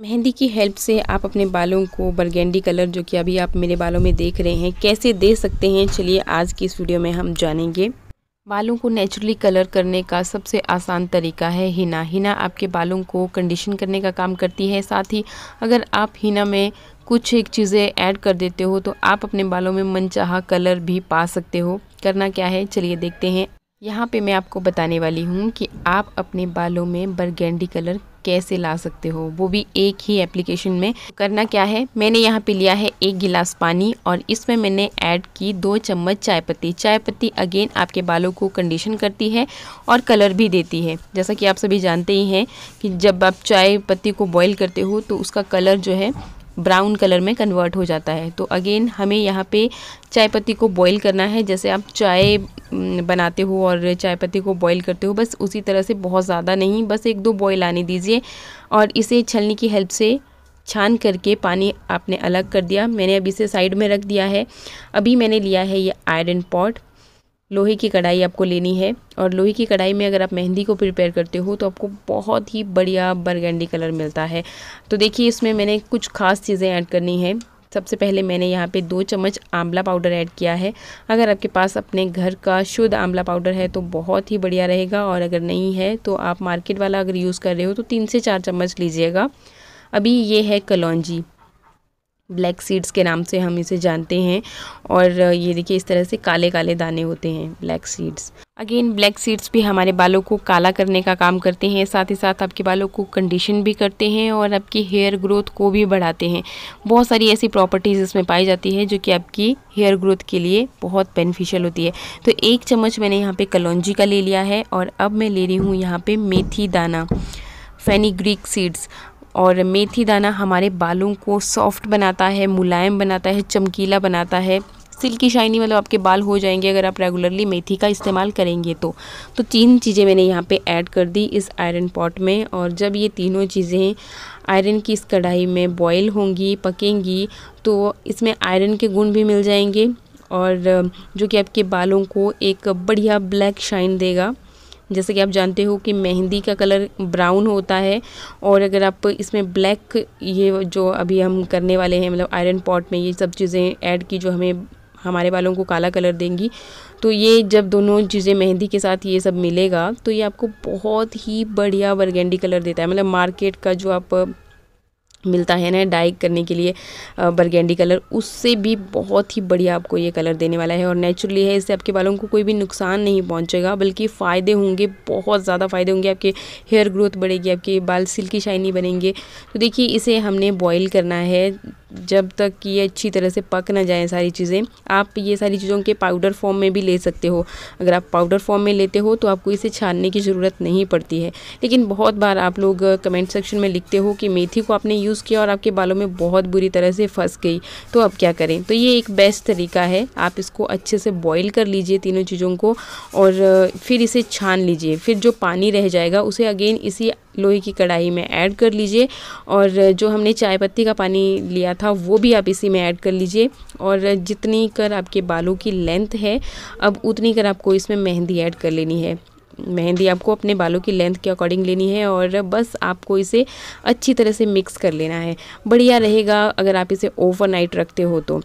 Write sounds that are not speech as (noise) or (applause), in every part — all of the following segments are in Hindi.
मेहंदी की हेल्प से आप अपने बालों को बर्गेंडी कलर जो कि अभी आप मेरे बालों में देख रहे हैं कैसे दे सकते हैं चलिए आज की इस वीडियो में हम जानेंगे बालों को नेचुरली कलर करने का सबसे आसान तरीका है हिना हिना आपके बालों को कंडीशन करने का काम करती है साथ ही अगर आप हिना में कुछ एक चीज़ें ऐड कर देते हो तो आप अपने बालों में मनचाहा कलर भी पा सकते हो करना क्या है चलिए देखते हैं यहाँ पे मैं आपको बताने वाली हूँ कि आप अपने बालों में बरगेंडी कलर कैसे ला सकते हो वो भी एक ही एप्लीकेशन में करना क्या है मैंने यहाँ पे लिया है एक गिलास पानी और इसमें मैंने ऐड की दो चम्मच चाय पत्ती चाय पत्ती अगेन आपके बालों को कंडीशन करती है और कलर भी देती है जैसा कि आप सभी जानते ही हैं कि जब आप चाय पत्ती को बॉयल करते हो तो उसका कलर जो है ब्राउन कलर में कन्वर्ट हो जाता है तो अगेन हमें यहाँ पे चाय पत्ती को बॉईल करना है जैसे आप चाय बनाते हो और चाय पत्ती को बॉईल करते हो बस उसी तरह से बहुत ज़्यादा नहीं बस एक दो बॉईल आने दीजिए और इसे छलनी की हेल्प से छान करके पानी आपने अलग कर दिया मैंने अभी इसे साइड में रख दिया है अभी मैंने लिया है ये आयरन पॉट लोहे की कढ़ाई आपको लेनी है और लोहे की कढ़ाई में अगर आप मेहंदी को प्रिपेयर करते हो तो आपको बहुत ही बढ़िया बरगंडी कलर मिलता है तो देखिए इसमें मैंने कुछ खास चीज़ें ऐड करनी है सबसे पहले मैंने यहाँ पे दो चम्मच आंवला पाउडर ऐड किया है अगर आपके पास अपने घर का शुद्ध आंवला पाउडर है तो बहुत ही बढ़िया रहेगा और अगर नहीं है तो आप मार्केट वाला अगर यूज़ कर रहे हो तो तीन से चार चम्मच लीजिएगा अभी ये है कलौजी ब्लैक सीड्स के नाम से हम इसे जानते हैं और ये देखिए इस तरह से काले काले दाने होते हैं black seeds again black seeds भी हमारे बालों को काला करने का काम करते हैं साथ ही साथ आपके बालों को कंडीशन भी करते हैं और आपकी हेयर ग्रोथ को भी बढ़ाते हैं बहुत सारी ऐसी प्रॉपर्टीज़ इसमें पाई जाती है जो कि आपकी हेयर ग्रोथ के लिए बहुत बेनिफिशियल होती है तो एक चम्मच मैंने यहाँ पर कलौजी का ले लिया है और अब मैं ले रही हूँ यहाँ पर मेथी दाना ग्रीक सीड्स और मेथी दाना हमारे बालों को सॉफ्ट बनाता है मुलायम बनाता है चमकीला बनाता है सिल्की शाइनी मतलब आपके बाल हो जाएंगे अगर आप रेगुलरली मेथी का इस्तेमाल करेंगे तो तो तीन चीज़ें मैंने यहाँ पे ऐड कर दी इस आयरन पॉट में और जब ये तीनों चीज़ें आयरन की इस कढ़ाई में बॉईल होंगी पकेंगी तो इसमें आयरन के गुण भी मिल जाएंगे और जो कि आपके बालों को एक बढ़िया ब्लैक शाइन देगा जैसे कि आप जानते हो कि मेहंदी का कलर ब्राउन होता है और अगर आप इसमें ब्लैक ये जो अभी हम करने वाले हैं मतलब आयरन पॉट में ये सब चीज़ें ऐड की जो हमें हमारे बालों को काला कलर देंगी तो ये जब दोनों चीज़ें मेहंदी के साथ ये सब मिलेगा तो ये आपको बहुत ही बढ़िया बरगेंडी कलर देता है मतलब मार्केट का जो आप मिलता है ना डाइक करने के लिए बर्गेंडी कलर उससे भी बहुत ही बढ़िया आपको ये कलर देने वाला है और नेचुरली है इससे आपके बालों को कोई भी नुकसान नहीं पहुंचेगा बल्कि फ़ायदे होंगे बहुत ज़्यादा फ़ायदे होंगे आपके हेयर ग्रोथ बढ़ेगी आपके बाल सिल्की शाइनी बनेंगे तो देखिए इसे हमने बॉयल करना है जब तक कि ये अच्छी तरह से पक ना जाए सारी चीज़ें आप ये सारी चीज़ों के पाउडर फॉर्म में भी ले सकते हो अगर आप पाउडर फॉर्म में लेते हो तो आपको इसे छानने की ज़रूरत नहीं पड़ती है लेकिन बहुत बार आप लोग कमेंट सेक्शन में लिखते हो कि मेथी को आपने यूज़ किया और आपके बालों में बहुत बुरी तरह से फंस गई तो अब क्या करें तो ये एक बेस्ट तरीका है आप इसको अच्छे से बॉयल कर लीजिए तीनों चीज़ों को और फिर इसे छान लीजिए फिर जो पानी रह जाएगा उसे अगेन इसी लोहे की कढ़ाई में ऐड कर लीजिए और जो हमने चाय पत्ती का पानी लिया था वो भी आप इसी में ऐड कर लीजिए और जितनी कर आपके बालों की लेंथ है अब उतनी कर आपको इसमें मेहंदी ऐड कर लेनी है मेहंदी आपको अपने बालों की लेंथ के अकॉर्डिंग लेनी है और बस आपको इसे अच्छी तरह से मिक्स कर लेना है बढ़िया रहेगा अगर आप इसे ओवरनाइट रखते हो तो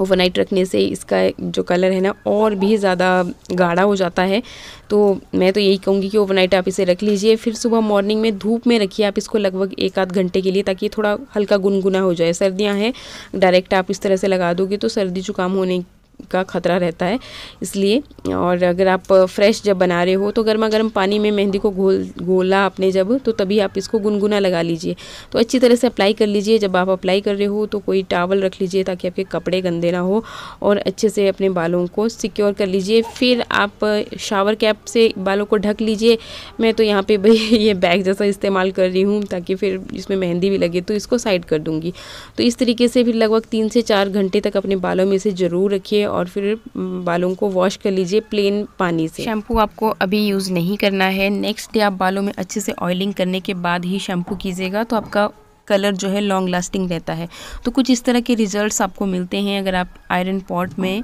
ओवरनाइट रखने से इसका जो कलर है ना और भी ज़्यादा गाढ़ा हो जाता है तो मैं तो यही कहूँगी कि ओवरनाइट आप इसे रख लीजिए फिर सुबह मॉर्निंग में धूप में रखिए आप इसको लगभग एक आध घंटे के लिए ताकि थोड़ा हल्का गुनगुना हो जाए सर्दियाँ हैं डायरेक्ट आप इस तरह से लगा दोगे तो सर्दी जुकाम होने का ख़तरा रहता है इसलिए और अगर आप फ्रेश जब बना रहे हो तो गर्मा गर्म पानी में मेहंदी को घोल घोला आपने जब तो तभी आप इसको गुनगुना लगा लीजिए तो अच्छी तरह से अप्लाई कर लीजिए जब आप अप्लाई कर रहे हो तो कोई टावल रख लीजिए ताकि आपके कपड़े गंदे ना हो और अच्छे से अपने बालों को सिक्योर कर लीजिए फिर आप शावर कैप से बालों को ढक लीजिए मैं तो यहाँ पर भाई (laughs) ये बैग जैसा इस्तेमाल कर रही हूँ ताकि फिर इसमें मेहंदी भी लगे तो इसको साइड कर दूँगी तो इस तरीके से फिर लगभग तीन से चार घंटे तक अपने बालों में इसे ज़रूर रखिए और फिर बालों को वॉश कर लीजिए प्लेन पानी से शैम्पू आपको अभी यूज़ नहीं करना है नेक्स्ट डे आप बालों में अच्छे से ऑयलिंग करने के बाद ही शैम्पू कीजिएगा तो आपका कलर जो है लॉन्ग लास्टिंग रहता है तो कुछ इस तरह के रिजल्ट्स आपको मिलते हैं अगर आप आयरन पॉट में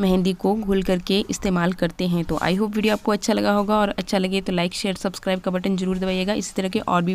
मेहंदी को घुल करके इस्तेमाल करते हैं तो आई होप वीडियो आपको अच्छा लगा होगा और अच्छा लगे तो लाइक शेयर सब्सक्राइब का बटन जरूर दबाइएगा इसी तरह के और भी